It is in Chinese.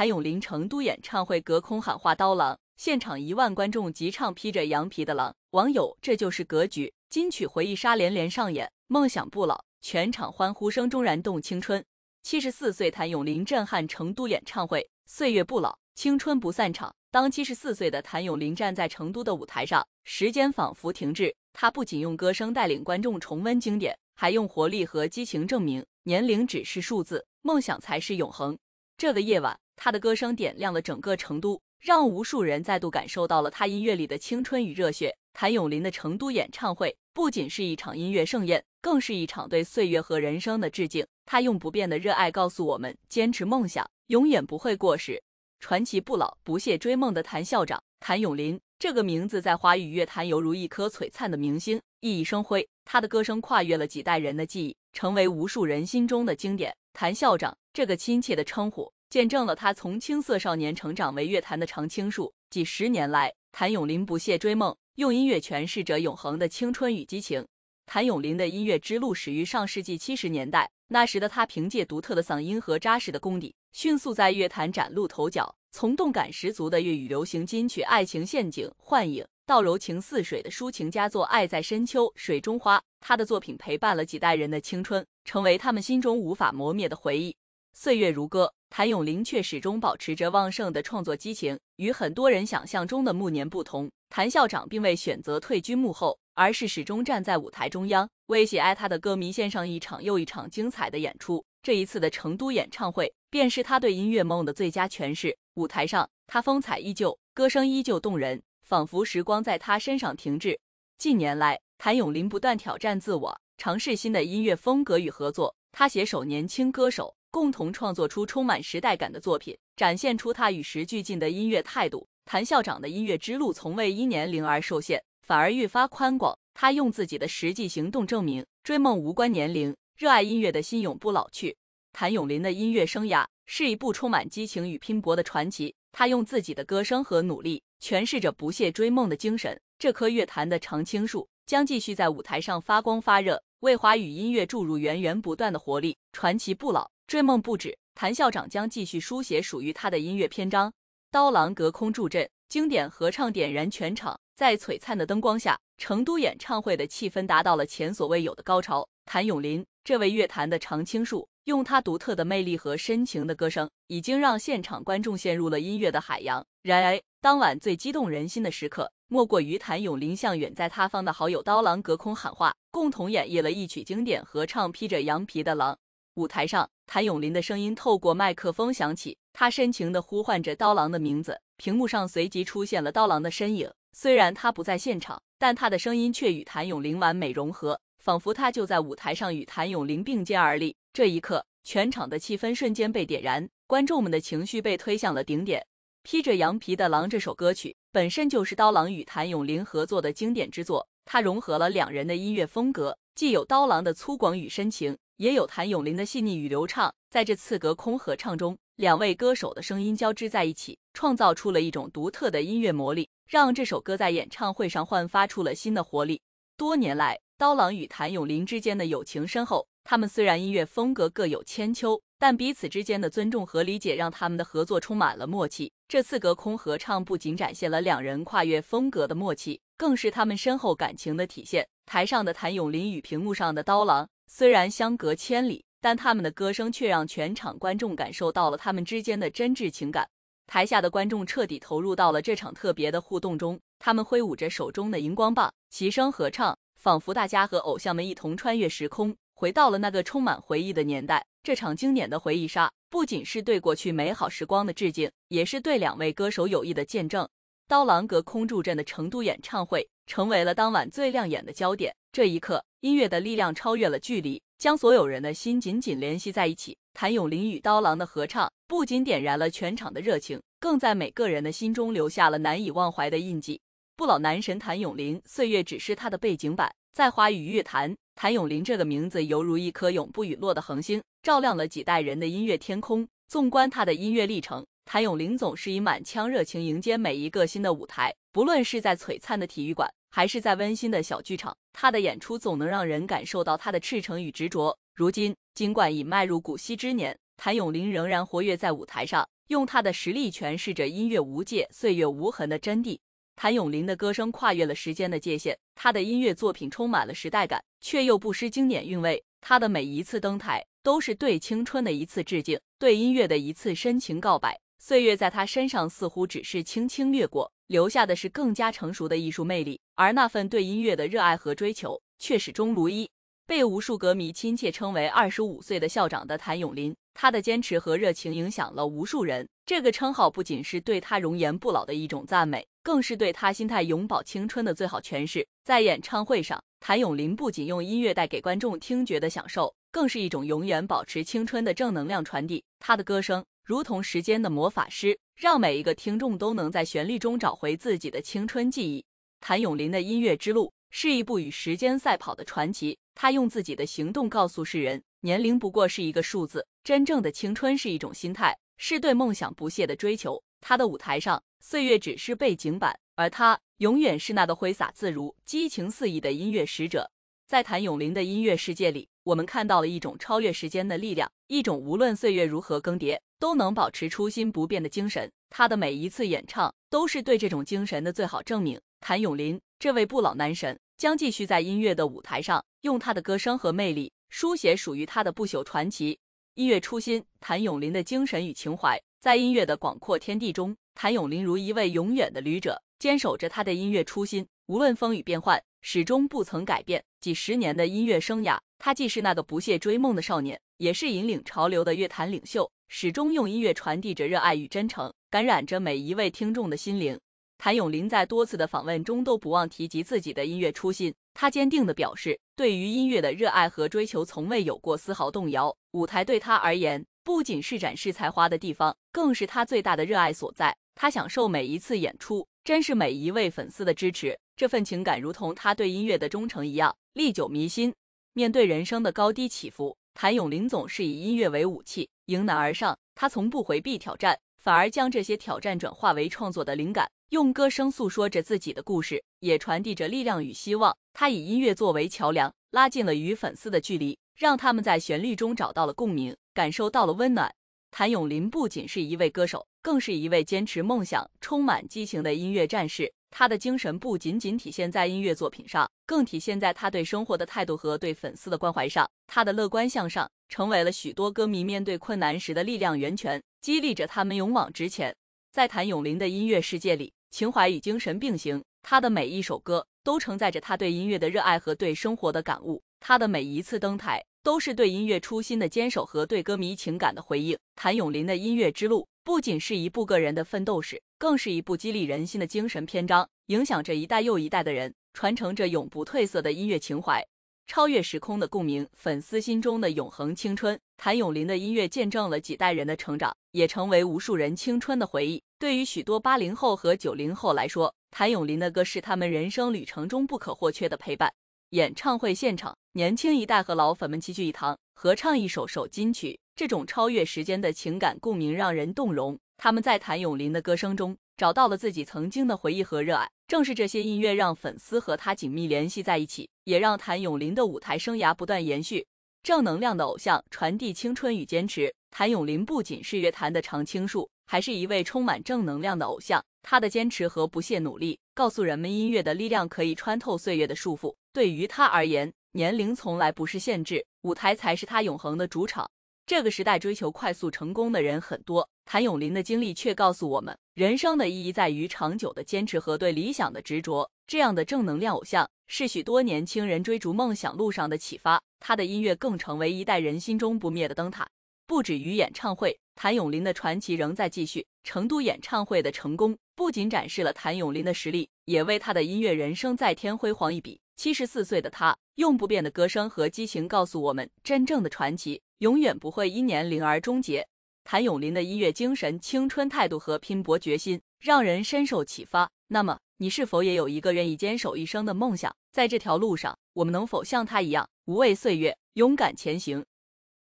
谭咏麟成都演唱会隔空喊话刀郎，现场一万观众即唱《披着羊皮的狼》，网友：这就是格局。金曲回忆杀连连上演，梦想不老，全场欢呼声中燃动青春。七十四岁谭咏麟震撼成都演唱会，岁月不老，青春不散场。当七十四岁的谭咏麟站在成都的舞台上，时间仿佛停滞。他不仅用歌声带领观众重温经典，还用活力和激情证明年龄只是数字，梦想才是永恒。这个夜晚。他的歌声点亮了整个成都，让无数人再度感受到了他音乐里的青春与热血。谭咏麟的成都演唱会不仅是一场音乐盛宴，更是一场对岁月和人生的致敬。他用不变的热爱告诉我们，坚持梦想永远不会过时，传奇不老，不懈追梦的谭校长谭咏麟这个名字在华语乐坛犹如一颗璀璨的明星，熠熠生辉。他的歌声跨越了几代人的记忆，成为无数人心中的经典。谭校长这个亲切的称呼。见证了他从青涩少年成长为乐坛的常青树。几十年来，谭咏麟不懈追梦，用音乐诠释着永恒的青春与激情。谭咏麟的音乐之路始于上世纪七十年代，那时的他凭借独特的嗓音和扎实的功底，迅速在乐坛崭露头角。从动感十足的粤语流行金曲《爱情陷阱》《幻影》，到柔情似水的抒情佳作《爱在深秋》《水中花》，他的作品陪伴了几代人的青春，成为他们心中无法磨灭的回忆。岁月如歌。谭咏麟却始终保持着旺盛的创作激情，与很多人想象中的暮年不同。谭校长并未选择退居幕后，而是始终站在舞台中央，为喜爱他的歌迷献上一场又一场精彩的演出。这一次的成都演唱会，便是他对音乐梦的最佳诠释。舞台上，他风采依旧，歌声依旧动人，仿佛时光在他身上停滞。近年来，谭咏麟不断挑战自我，尝试新的音乐风格与合作。他携手年轻歌手。共同创作出充满时代感的作品，展现出他与时俱进的音乐态度。谭校长的音乐之路从未因年龄而受限，反而愈发宽广。他用自己的实际行动证明，追梦无关年龄，热爱音乐的心永不老去。谭咏麟的音乐生涯是一部充满激情与拼搏的传奇。他用自己的歌声和努力诠释着不懈追梦的精神。这棵乐坛的常青树将继续在舞台上发光发热，为华语音乐注入源源不断的活力。传奇不老。追梦不止，谭校长将继续书写属于他的音乐篇章。刀郎隔空助阵，经典合唱点燃全场。在璀璨的灯光下，成都演唱会的气氛达到了前所未有的高潮。谭咏麟这位乐坛的常青树，用他独特的魅力和深情的歌声，已经让现场观众陷入了音乐的海洋。然而，当晚最激动人心的时刻，莫过于谭咏麟向远在他方的好友刀郎隔空喊话，共同演绎了一曲经典合唱《披着羊皮的狼》。舞台上，谭咏麟的声音透过麦克风响起，他深情的呼唤着刀郎的名字。屏幕上随即出现了刀郎的身影，虽然他不在现场，但他的声音却与谭咏麟完美融合，仿佛他就在舞台上与谭咏麟并肩而立。这一刻，全场的气氛瞬间被点燃，观众们的情绪被推向了顶点。披着羊皮的狼这首歌曲本身就是刀郎与谭咏麟合作的经典之作，它融合了两人的音乐风格，既有刀郎的粗犷与深情。也有谭咏麟的细腻与流畅，在这次隔空合唱中，两位歌手的声音交织在一起，创造出了一种独特的音乐魔力，让这首歌在演唱会上焕发出了新的活力。多年来，刀郎与谭咏麟之间的友情深厚，他们虽然音乐风格各有千秋，但彼此之间的尊重和理解让他们的合作充满了默契。这次隔空合唱不仅展现了两人跨越风格的默契，更是他们深厚感情的体现。台上的谭咏麟与屏幕上的刀郎。虽然相隔千里，但他们的歌声却让全场观众感受到了他们之间的真挚情感。台下的观众彻底投入到了这场特别的互动中，他们挥舞着手中的荧光棒，齐声合唱，仿佛大家和偶像们一同穿越时空，回到了那个充满回忆的年代。这场经典的回忆杀，不仅是对过去美好时光的致敬，也是对两位歌手友谊的见证。刀郎隔空助阵的成都演唱会，成为了当晚最亮眼的焦点。这一刻。音乐的力量超越了距离，将所有人的心紧紧联系在一起。谭咏麟与刀郎的合唱不仅点燃了全场的热情，更在每个人的心中留下了难以忘怀的印记。不老男神谭咏麟，岁月只是他的背景板。在华语乐坛，谭咏麟这个名字犹如一颗永不陨落的恒星，照亮了几代人的音乐天空。纵观他的音乐历程，谭咏麟总是以满腔热情迎接每一个新的舞台，不论是在璀璨的体育馆，还是在温馨的小剧场。他的演出总能让人感受到他的赤诚与执着。如今，尽管已迈入古稀之年，谭咏麟仍然活跃在舞台上，用他的实力诠释着“音乐无界，岁月无痕”的真谛。谭咏麟的歌声跨越了时间的界限，他的音乐作品充满了时代感，却又不失经典韵味。他的每一次登台，都是对青春的一次致敬，对音乐的一次深情告白。岁月在他身上似乎只是轻轻掠过，留下的是更加成熟的艺术魅力。而那份对音乐的热爱和追求却始终如一，被无数歌迷亲切称为“二十五岁的校长”的谭咏麟，他的坚持和热情影响了无数人。这个称号不仅是对他容颜不老的一种赞美，更是对他心态永葆青春的最好诠释。在演唱会上，谭咏麟不仅用音乐带给观众听觉的享受，更是一种永远保持青春的正能量传递。他的歌声如同时间的魔法师，让每一个听众都能在旋律中找回自己的青春记忆。谭咏麟的音乐之路是一部与时间赛跑的传奇。他用自己的行动告诉世人，年龄不过是一个数字，真正的青春是一种心态，是对梦想不懈的追求。他的舞台上，岁月只是背景板，而他永远是那个挥洒自如、激情四溢的音乐使者。在谭咏麟的音乐世界里，我们看到了一种超越时间的力量，一种无论岁月如何更迭，都能保持初心不变的精神。他的每一次演唱，都是对这种精神的最好证明。谭咏麟这位不老男神将继续在音乐的舞台上，用他的歌声和魅力书写属于他的不朽传奇。音乐初心，谭咏麟的精神与情怀，在音乐的广阔天地中，谭咏麟如一位永远的旅者，坚守着他的音乐初心，无论风雨变幻，始终不曾改变。几十年的音乐生涯，他既是那个不懈追梦的少年，也是引领潮流的乐坛领袖，始终用音乐传递着热爱与真诚，感染着每一位听众的心灵。谭咏麟在多次的访问中都不忘提及自己的音乐初心，他坚定地表示，对于音乐的热爱和追求从未有过丝毫动摇。舞台对他而言不仅是展示才华的地方，更是他最大的热爱所在。他享受每一次演出，珍视每一位粉丝的支持，这份情感如同他对音乐的忠诚一样历久弥新。面对人生的高低起伏，谭咏麟总是以音乐为武器，迎难而上，他从不回避挑战。反而将这些挑战转化为创作的灵感，用歌声诉说着自己的故事，也传递着力量与希望。他以音乐作为桥梁，拉近了与粉丝的距离，让他们在旋律中找到了共鸣，感受到了温暖。谭咏麟不仅是一位歌手，更是一位坚持梦想、充满激情的音乐战士。他的精神不仅仅体现在音乐作品上，更体现在他对生活的态度和对粉丝的关怀上。他的乐观向上成为了许多歌迷面对困难时的力量源泉，激励着他们勇往直前。在谭咏麟的音乐世界里，情怀与精神并行，他的每一首歌都承载着他对音乐的热爱和对生活的感悟，他的每一次登台。都是对音乐初心的坚守和对歌迷情感的回应。谭咏麟的音乐之路不仅是一部个人的奋斗史，更是一部激励人心的精神篇章，影响着一代又一代的人，传承着永不褪色的音乐情怀，超越时空的共鸣，粉丝心中的永恒青春。谭咏麟的音乐见证了几代人的成长，也成为无数人青春的回忆。对于许多八零后和九零后来说，谭咏麟的歌是他们人生旅程中不可或缺的陪伴。演唱会现场，年轻一代和老粉们齐聚一堂，合唱一首首金曲。这种超越时间的情感共鸣让人动容。他们在谭咏麟的歌声中找到了自己曾经的回忆和热爱。正是这些音乐让粉丝和他紧密联系在一起，也让谭咏麟的舞台生涯不断延续。正能量的偶像传递青春与坚持。谭咏麟不仅是乐坛的常青树。还是一位充满正能量的偶像，他的坚持和不懈努力告诉人们，音乐的力量可以穿透岁月的束缚。对于他而言，年龄从来不是限制，舞台才是他永恒的主场。这个时代追求快速成功的人很多，谭咏麟的经历却告诉我们，人生的意义在于长久的坚持和对理想的执着。这样的正能量偶像是许多年轻人追逐梦想路上的启发，他的音乐更成为一代人心中不灭的灯塔，不止于演唱会。谭咏麟的传奇仍在继续。成都演唱会的成功不仅展示了谭咏麟的实力，也为他的音乐人生再添辉煌一笔。七十四岁的他，用不变的歌声和激情告诉我们：真正的传奇永远不会因年龄而终结。谭咏麟的音乐精神、青春态度和拼搏决心，让人深受启发。那么，你是否也有一个愿意坚守一生的梦想？在这条路上，我们能否像他一样，无畏岁月，勇敢前行？